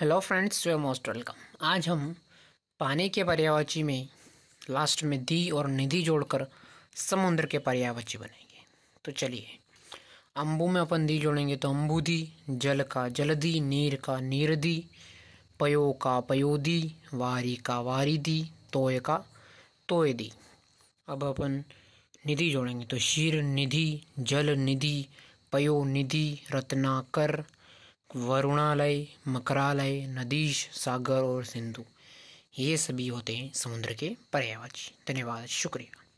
hello friends you most welcome आज हम पानी के पर्यावची में लास्ट में दी और निधि जोड़कर समुद्र के पर्यावची बनेंगे तो चलिए अम्बू में अपन दी जोड़ेंगे तो अम्बूदी जल का जलदी नीर का नीरदी पयो का पयोदी वारी का वारी दी तोय का तोय दी अब अपन निधि जोड़ेंगे तो शीर निधि जल निधि पयो निधि रत्नाकर वरुणालय मकरालय नदीश सागर और सिंधु ये सभी होते हैं समुद्र के पर्यायवाची धन्यवाद शुक्रिया